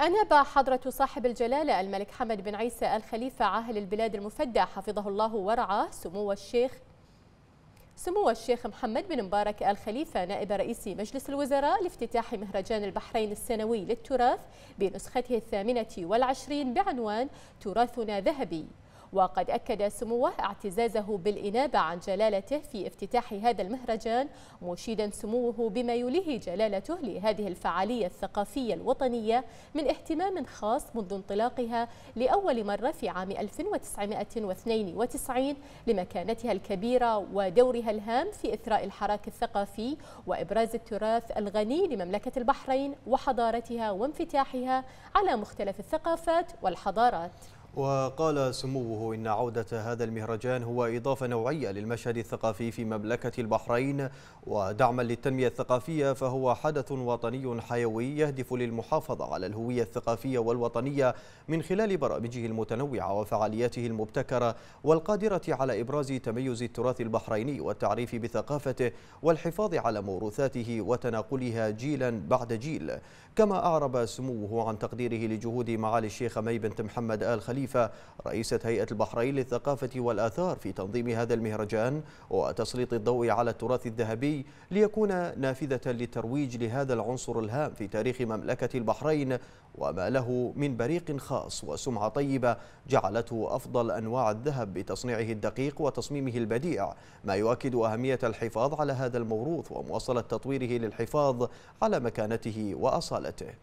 أناب حضرة صاحب الجلالة الملك حمد بن عيسى الخليفة عاهل البلاد المفدى حفظه الله ورعاه سمو الشيخ سمو الشيخ محمد بن مبارك الخليفة نائب رئيس مجلس الوزراء لافتتاح مهرجان البحرين السنوي للتراث بنسخته الثامنة والعشرين بعنوان تراثنا ذهبي وقد أكد سموه اعتزازه بالإنابة عن جلالته في افتتاح هذا المهرجان مشيدا سموه بما يليه جلالته لهذه الفعالية الثقافية الوطنية من اهتمام خاص منذ انطلاقها لأول مرة في عام 1992 لمكانتها الكبيرة ودورها الهام في إثراء الحراك الثقافي وإبراز التراث الغني لمملكة البحرين وحضارتها وانفتاحها على مختلف الثقافات والحضارات وقال سموه إن عودة هذا المهرجان هو إضافة نوعية للمشهد الثقافي في مملكة البحرين ودعما للتنمية الثقافية فهو حدث وطني حيوي يهدف للمحافظة على الهوية الثقافية والوطنية من خلال برامجه المتنوعة وفعالياته المبتكرة والقادرة على إبراز تميز التراث البحريني والتعريف بثقافته والحفاظ على موروثاته وتناقلها جيلا بعد جيل كما أعرب سموه عن تقديره لجهود معالي الشيخ مي بنت محمد آل خليل خليفة رئيسة هيئة البحرين للثقافة والآثار في تنظيم هذا المهرجان وتسليط الضوء على التراث الذهبي ليكون نافذة للترويج لهذا العنصر الهام في تاريخ مملكة البحرين وما له من بريق خاص وسمعة طيبة جعلته أفضل أنواع الذهب بتصنيعه الدقيق وتصميمه البديع ما يؤكد أهمية الحفاظ على هذا الموروث ومواصلة تطويره للحفاظ على مكانته وأصالته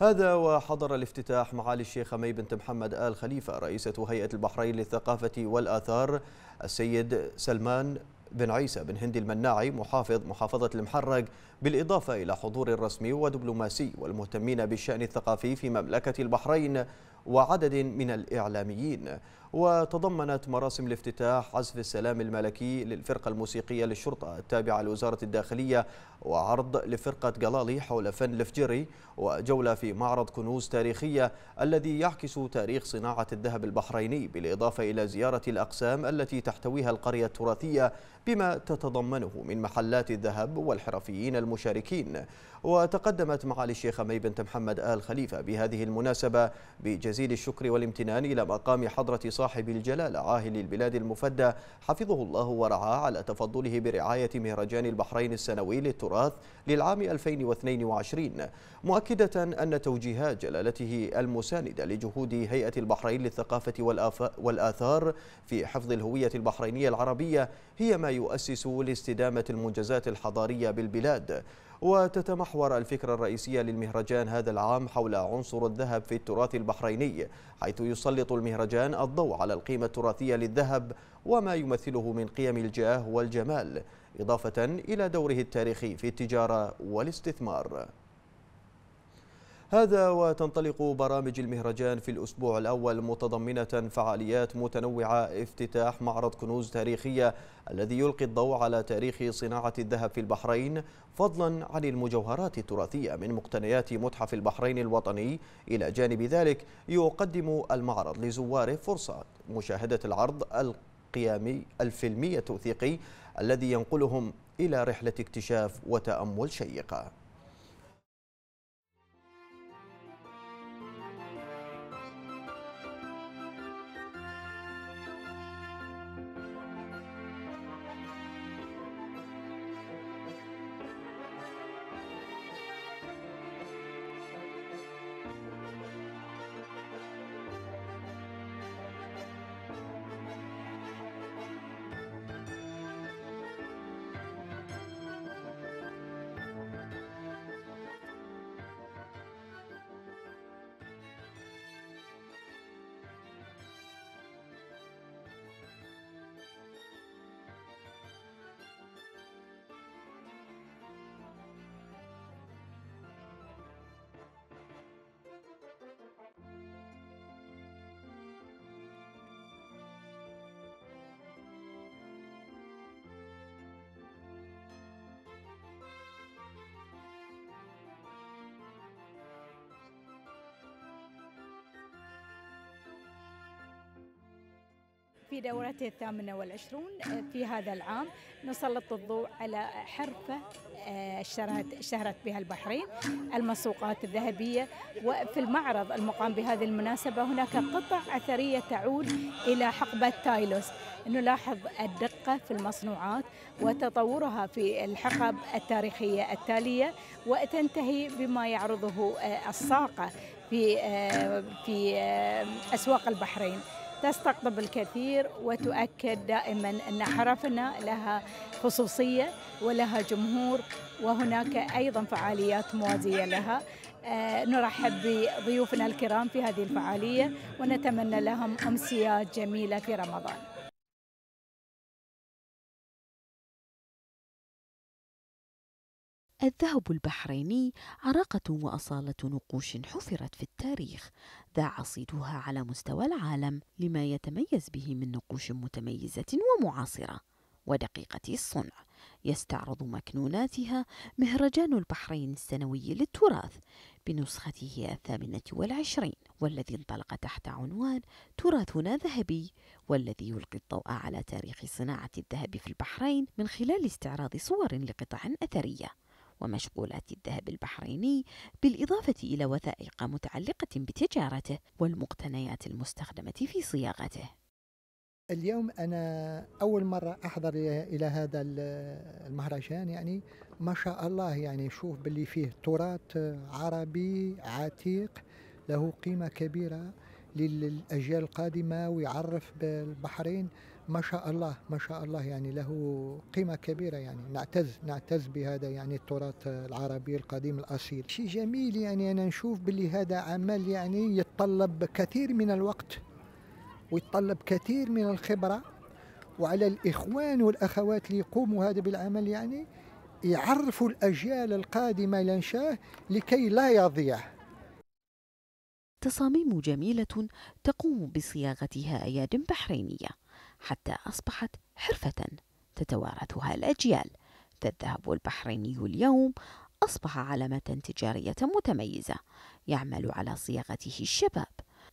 هذا وحضر الافتتاح معالي الشيخ مي بنت محمد آل خليفة رئيسة هيئة البحرين للثقافة والآثار السيد سلمان بن عيسى بن هندي المناعي محافظ محافظة المحرق بالإضافة إلى حضور رسمي ودبلوماسي والمهتمين بالشأن الثقافي في مملكة البحرين وعدد من الإعلاميين وتضمنت مراسم الافتتاح عزف السلام الملكي للفرقة الموسيقية للشرطة التابعة لوزارة الداخلية وعرض لفرقة جلالي حول فن لفجيري وجولة في معرض كنوز تاريخية الذي يعكس تاريخ صناعة الذهب البحريني بالإضافة إلى زيارة الأقسام التي تحتويها القرية التراثية بما تتضمنه من محلات الذهب والحرفيين المشاركين وتقدمت معالي الشيخ ميبنت بنت محمد آل خليفة بهذه المناسبة بجزيرة مزيد الشكر والامتنان إلى مقام حضرة صاحب الجلالة عاهل البلاد المفدى حفظه الله ورعاه على تفضله برعاية مهرجان البحرين السنوي للتراث للعام 2022 مؤكدة أن توجيهات جلالته المساندة لجهود هيئة البحرين للثقافة والآثار في حفظ الهوية البحرينية العربية هي ما يؤسس لاستدامة المنجزات الحضارية بالبلاد وتتمحور الفكرة الرئيسية للمهرجان هذا العام حول عنصر الذهب في التراث البحريني حيث يسلط المهرجان الضوء على القيمة التراثية للذهب وما يمثله من قيم الجاه والجمال إضافة إلى دوره التاريخي في التجارة والاستثمار هذا وتنطلق برامج المهرجان في الأسبوع الأول متضمنة فعاليات متنوعة افتتاح معرض كنوز تاريخية الذي يلقي الضوء على تاريخ صناعة الذهب في البحرين فضلا عن المجوهرات التراثية من مقتنيات متحف البحرين الوطني إلى جانب ذلك يقدم المعرض لزواره فرصة مشاهدة العرض القيامي الفيلمي التوثيقي الذي ينقلهم إلى رحلة اكتشاف وتأمل شيقة في دورته الثامنة والعشرون آه، في هذا العام نسلط الضوء على حرفة آه، اشتهرت اشتهرت بها البحرين المسوقات الذهبية وفي المعرض المقام بهذه المناسبة هناك قطع أثرية تعود إلى حقبة تايلوس نلاحظ الدقة في المصنوعات وتطورها في الحقب التاريخية التالية وتنتهي بما يعرضه آه، الصاقة في في أسواق البحرين تستقطب الكثير وتؤكد دائما أن حرفنا لها خصوصية ولها جمهور وهناك أيضا فعاليات موازية لها آه، نرحب بضيوفنا الكرام في هذه الفعالية ونتمنى لهم أمسيات جميلة في رمضان الذهب البحريني عراقة وأصالة نقوش حفرت في التاريخ ذاع صيدها على مستوى العالم لما يتميز به من نقوش متميزة ومعاصرة ودقيقة الصنع يستعرض مكنوناتها مهرجان البحرين السنوي للتراث بنسخته الثامنة والعشرين والذي انطلق تحت عنوان تراثنا ذهبي والذي يلقي الضوء على تاريخ صناعة الذهب في البحرين من خلال استعراض صور لقطع أثرية ومشغولات الذهب البحريني بالإضافة إلى وثائق متعلقة بتجارته والمقتنيات المستخدمة في صياغته اليوم أنا أول مرة أحضر إلى هذا المهرجان يعني ما شاء الله يعني شوف باللي فيه تراث عربي عتيق له قيمة كبيرة للأجيال القادمة ويعرف بالبحرين ما شاء الله ما شاء الله يعني له قيمه كبيره يعني نعتز نعتز بهذا يعني التراث العربي القديم الاصيل شيء جميل يعني انا نشوف باللي هذا عمل يعني يتطلب كثير من الوقت ويتطلب كثير من الخبره وعلى الاخوان والاخوات اللي يقوموا هذا بالعمل يعني يعرفوا الاجيال القادمه لنشاه لكي لا يضيع تصاميم جميلة تقوم بصياغتها أيادٍ بحرينية حتى أصبحت حرفة تتوارثها الأجيال فالذهب البحريني اليوم أصبح علامة تجارية متميزة يعمل على صياغته الشباب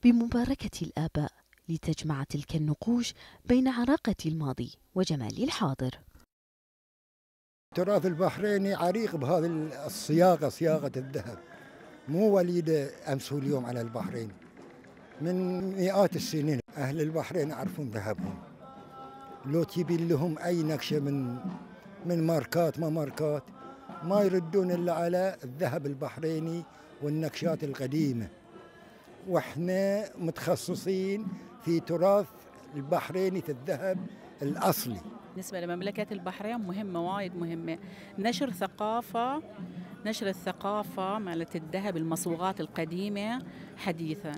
بمباركة الآباء لتجمع تلك النقوش بين عراقة الماضي وجمال الحاضر التراث البحريني عريق بهذه الصياغة صياغة الذهب مو وليدة أمس واليوم على البحرين من مئات السنين أهل البحرين يعرفون ذهبهم لو تبين لهم اي نكشه من من ماركات ما ماركات ما يردون الا على الذهب البحريني والنكشات القديمه واحنا متخصصين في تراث البحريني في الذهب الاصلي بالنسبه لمملكه البحرين مهمه وايد مهمه نشر ثقافه نشر الثقافة مالت الذهب المصوغات القديمة حديثا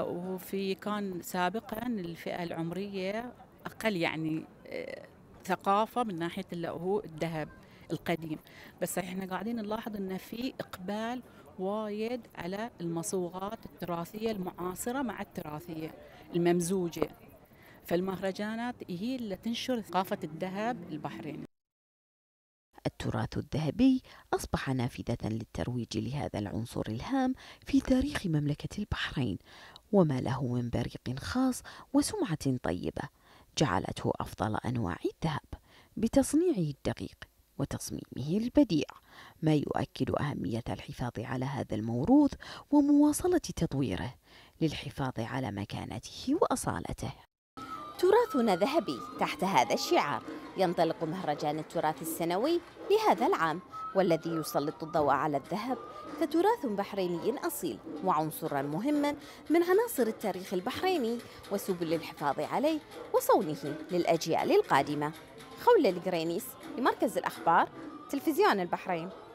وفي كان سابقا الفئة العمرية اقل يعني آه، ثقافه من ناحيه اللي هو الذهب القديم بس احنا قاعدين نلاحظ ان في اقبال وايد على المصوغات التراثيه المعاصره مع التراثيه الممزوجه فالمهرجانات هي اللي تنشر ثقافه الذهب البحريني التراث الذهبي أصبح نافذة للترويج لهذا العنصر الهام في تاريخ مملكة البحرين وما له من بريق خاص وسمعة طيبة جعلته أفضل أنواع الذهب بتصنيعه الدقيق وتصميمه البديع ما يؤكد أهمية الحفاظ على هذا الموروث ومواصلة تطويره للحفاظ على مكانته وأصالته تراثنا ذهبي تحت هذا الشعار ينطلق مهرجان التراث السنوي لهذا العام والذي يسلط الضوء على الذهب كتراث بحريني أصيل وعنصرا مهما من عناصر التاريخ البحريني وسبل الحفاظ عليه وصونه للأجيال القادمة خولة الجرينيس لمركز الأخبار تلفزيون البحرين